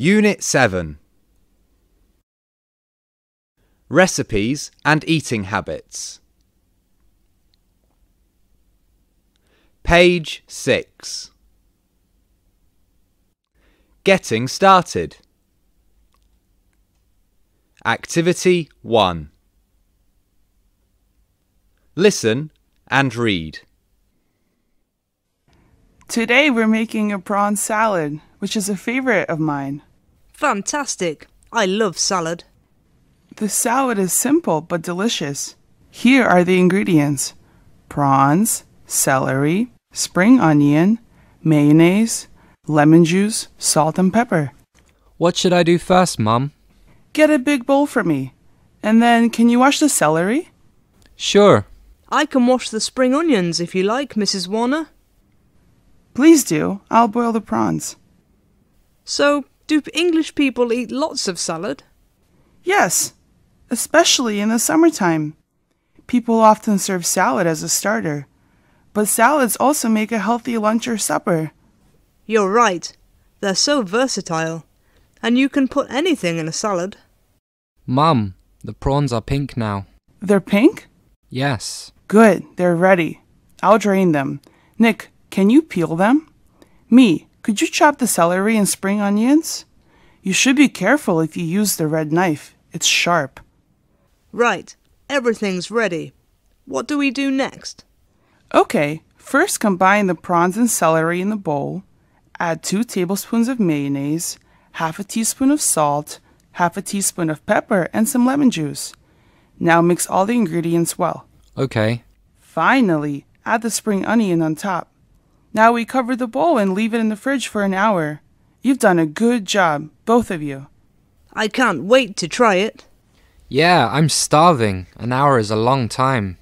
Unit 7 Recipes and Eating Habits Page 6 Getting Started Activity 1 Listen and read. Today we're making a prawn salad, which is a favorite of mine. Fantastic! I love salad. The salad is simple but delicious. Here are the ingredients prawns, celery, spring onion, mayonnaise, lemon juice, salt, and pepper. What should I do first, Mum? Get a big bowl for me. And then, can you wash the celery? Sure. I can wash the spring onions if you like, Mrs. Warner. Please do. I'll boil the prawns. So, do English people eat lots of salad? Yes, especially in the summertime. People often serve salad as a starter, but salads also make a healthy lunch or supper. You're right. They're so versatile, and you can put anything in a salad. Mum, the prawns are pink now. They're pink? Yes. Good, they're ready. I'll drain them. Nick, can you peel them? Me, could you chop the celery and spring onions? You should be careful if you use the red knife. It's sharp. Right. Everything's ready. What do we do next? Okay. First, combine the prawns and celery in the bowl. Add two tablespoons of mayonnaise, half a teaspoon of salt, half a teaspoon of pepper, and some lemon juice. Now mix all the ingredients well. Okay. Finally, add the spring onion on top. Now we cover the bowl and leave it in the fridge for an hour. You've done a good job, both of you. I can't wait to try it. Yeah, I'm starving. An hour is a long time.